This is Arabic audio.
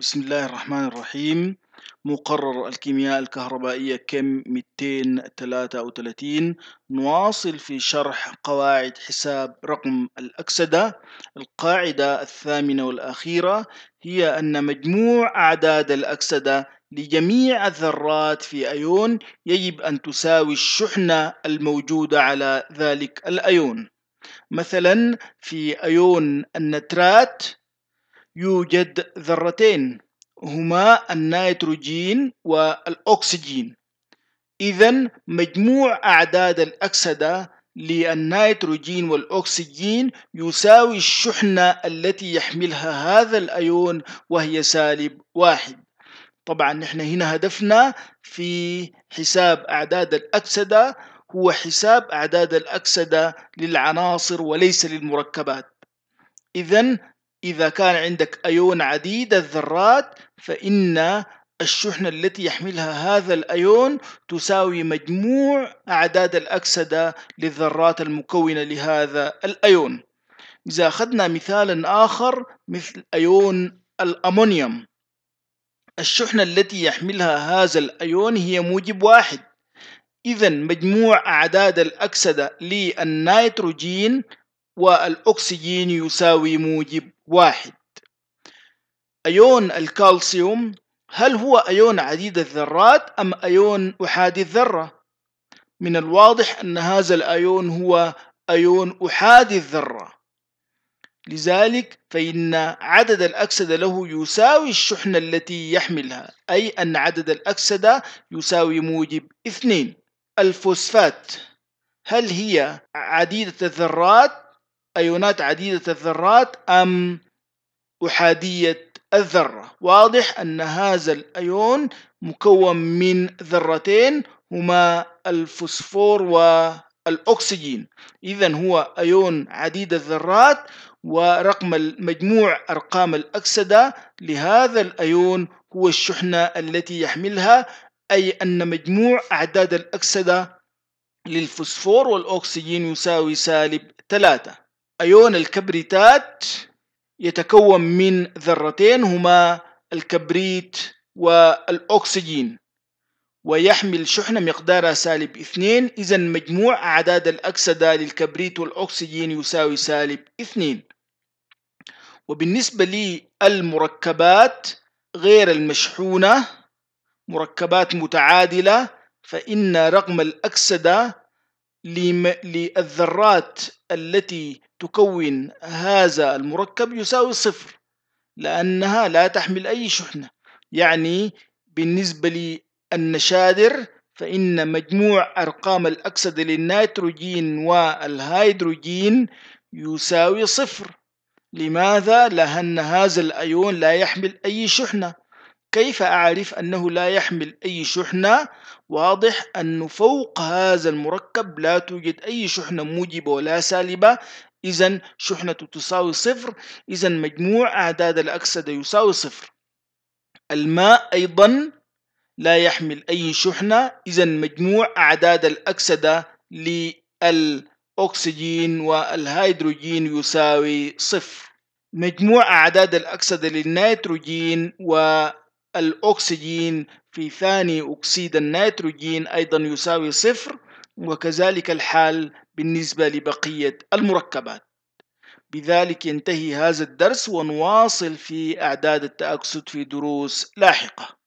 بسم الله الرحمن الرحيم مقرر الكيمياء الكهربائية كم 233 نواصل في شرح قواعد حساب رقم الأكسدة القاعدة الثامنة والأخيرة هي أن مجموع أعداد الأكسدة لجميع الذرات في أيون يجب أن تساوي الشحنة الموجودة على ذلك الأيون مثلا في أيون النترات يوجد ذرتين هما النيتروجين والأكسجين إذا مجموع أعداد الأكسدة للنيتروجين والأكسجين يساوي الشحنة التي يحملها هذا الأيون وهي سالب واحد طبعا نحن هنا هدفنا في حساب أعداد الأكسدة هو حساب أعداد الأكسدة للعناصر وليس للمركبات إذا إذا كان عندك أيون عديد الذرات فإن الشحنة التي يحملها هذا الأيون تساوي مجموع أعداد الأكسدة للذرات المكونة لهذا الأيون إذا أخذنا مثالا آخر مثل أيون الأمونيوم الشحنة التي يحملها هذا الأيون هي موجب واحد إذا مجموع أعداد الأكسدة للنيتروجين والأكسجين يساوي موجب واحد أيون الكالسيوم هل هو أيون عديد الذرات أم أيون أحادي الذرة؟ من الواضح أن هذا الأيون هو أيون أحادي الذرة لذلك فإن عدد الأكسدة له يساوي الشحنة التي يحملها أي أن عدد الأكسدة يساوي موجب اثنين الفوسفات هل هي عديدة الذرات أيونات عديدة الذرات أم أحادية الذرة واضح أن هذا الأيون مكون من ذرتين هما الفوسفور والأكسجين إذا هو أيون عديد الذرات ورقم المجموع أرقام الأكسدة لهذا الأيون هو الشحنة التي يحملها أي أن مجموع أعداد الأكسدة للفوسفور والأكسجين يساوي سالب ثلاثة أيون الكبريتات يتكون من ذرتين هما الكبريت والأكسجين ويحمل شحنة مقدارها سالب اثنين إذا مجموع أعداد الأكسدة للكبريت والأكسجين يساوي سالب اثنين وبالنسبة للمركبات غير المشحونة مركبات متعادلة فإن رقم الأكسدة للذرات التي تكون هذا المركب يساوي صفر لأنها لا تحمل أي شحنة يعني بالنسبة للنشادر فإن مجموع أرقام الأكسدة للنيتروجين والهيدروجين يساوي صفر لماذا؟ لأن هذا الأيون لا يحمل أي شحنة كيف أعرف أنه لا يحمل أي شحنة؟ واضح أنه فوق هذا المركب لا توجد أي شحنة موجبة ولا سالبة إذا شحنة تساوي صفر إذا مجموع أعداد الأكسدة يساوي صفر الماء أيضا لا يحمل أي شحنة إذا مجموع أعداد الأكسدة للأكسجين والهيدروجين يساوي صفر مجموع أعداد الأكسدة للنيتروجين و الأكسجين في ثاني أكسيد النيتروجين أيضا يساوي صفر وكذلك الحال بالنسبة لبقية المركبات بذلك ينتهي هذا الدرس ونواصل في أعداد التأكسد في دروس لاحقة